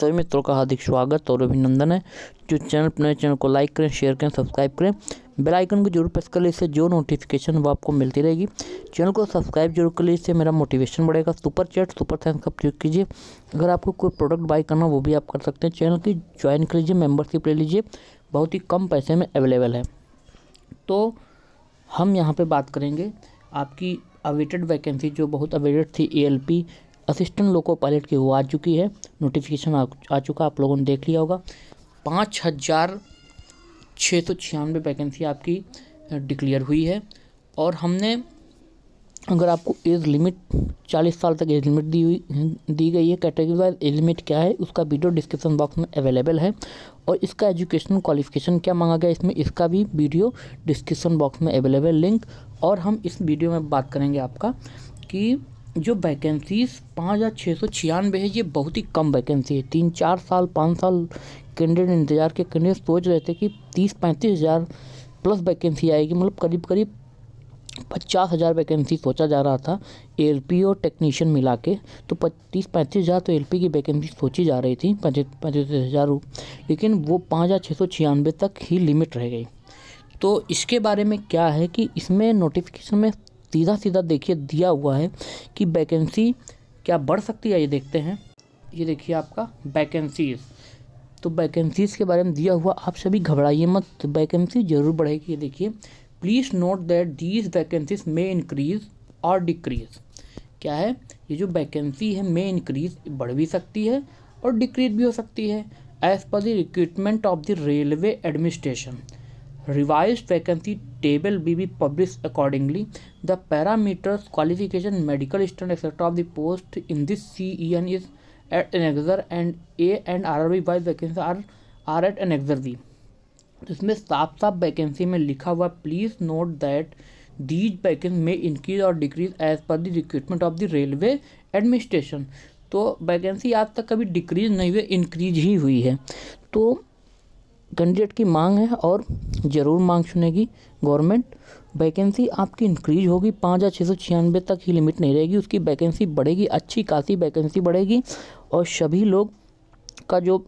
सभी मित्रों का हार्दिक स्वागत और अभिनंदन है जो चैनल अपने चैनल को लाइक करें शेयर करें सब्सक्राइब करें बेल आइकन को जरूर प्रेस कर लें इससे जो नोटिफिकेशन वो आपको मिलती रहेगी चैनल को सब्सक्राइब जरूर कर लें इससे मेरा मोटिवेशन बढ़ेगा सुपर चैट सुपर थैंक्स का प्रयोग कीजिए अगर आपको कोई प्रोडक्ट बाई करना वो भी आप कर सकते हैं चैनल की ज्वाइन कर लीजिए मेम्बरशिप ले लीजिए बहुत ही कम पैसे में अवेलेबल है तो हम यहाँ पर बात करेंगे आपकी अवेटेड वैकेंसी जो बहुत अवेटेड थी ए असिस्टेंट लोको पायलट की वो आ चुकी है नोटिफिकेशन आ, आ चुका आप लोगों ने देख लिया होगा पाँच हज़ार छः सौ छियानवे वैकेंसी आपकी डिक्लेयर हुई है और हमने अगर आपको एज लिमिट चालीस साल तक एज लिमिट दी हुई दी गई है कैटेगरी वाइज एज लिमिट क्या है उसका वीडियो डिस्क्रिप्शन बॉक्स में अवेलेबल है और इसका एजुकेशन क्वालिफिकेशन क्या मांगा गया इसमें इसका भी वीडियो डिस्क्रिप्शन बॉक्स में अवेलेबल लिंक और हम इस वीडियो में बात करेंगे आपका कि जो वैकेंसीज पाँच हज़ार छः सौ छियानवे है ये बहुत ही कम वैकेंसी है तीन चार साल पाँच साल कैंडिडेट इंतज़ार के कैंडिडेट सोच रहे थे कि तीस पैंतीस हज़ार प्लस वैकेंसी आएगी मतलब करीब करीब पचास हज़ार वैकेंसी सोचा जा रहा था एल और टेक्नीशियन मिला के तो पच्चीस पैंतीस हज़ार तो एल की वैकेंसी सोची जा रही थी पच्चीस हज़ार लेकिन वो पाँच हज़ार छः सौ छियानवे तक ही लिमिट रह गई तो इसके बारे में क्या है कि इसमें नोटिफिकेशन में सीधा सीधा देखिए दिया हुआ है कि वैकेंसी क्या बढ़ सकती है ये देखते हैं ये देखिए आपका वैकेंसीज़ तो वैकेंसीज़ के बारे में दिया हुआ आप सभी घबराइए मत वैकेंसी तो ज़रूर बढ़ेगी ये देखिए please note that these vacancies may increase और डिक्रीज क्या है ये जो वैकेंसी है मे इंक्रीज बढ़ भी सकती है और डिक्रीज भी हो सकती है as per the recruitment of the railway administration revise vacancy table be be publish accordingly the parameters qualification medical stand etcetera of the post in this C E N is at N annexure and A and R R B wise vacancy are R R N annexure इसमें साफ साफ वैकेंसी में लिखा हुआ please note that these vacancy में increase और decrease as per the recruitment of the railway administration तो वैकेंसी आज तक कभी डिक्रीज नहीं हुई इंक्रीज ही हुई है तो कैंडिडेट की मांग है और ज़रूर मांग सुनेगी गवर्नमेंट वैकेंसी आपकी इंक्रीज होगी पाँच हज़ार छः सौ छियानवे तक ही लिमिट नहीं रहेगी उसकी वैकेंसी बढ़ेगी अच्छी खासी वैकेंसी बढ़ेगी और सभी लोग का जो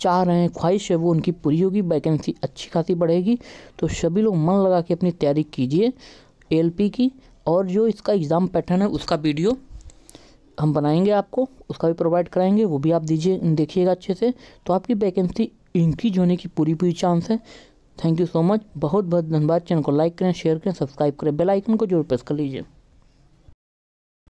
चाह रहे हैं ख्वाहिश है वो उनकी पूरी होगी वैकेंसी अच्छी खासी बढ़ेगी तो सभी लोग मन लगा के अपनी तैयारी कीजिए एल की और जो इसका एग्ज़ाम पैटर्न है उसका वीडियो हम बनाएंगे आपको उसका भी प्रोवाइड कराएंगे वो भी आप दीजिए देखिएगा अच्छे से तो आपकी वैकेंसी इंक्रीज होने की पूरी पूरी चांस है थैंक यू सो मच बहुत बहुत धन्यवाद चैनल को लाइक करें शेयर करें सब्सक्राइब करें बेल आइकन को जरूर प्रेस कर लीजिए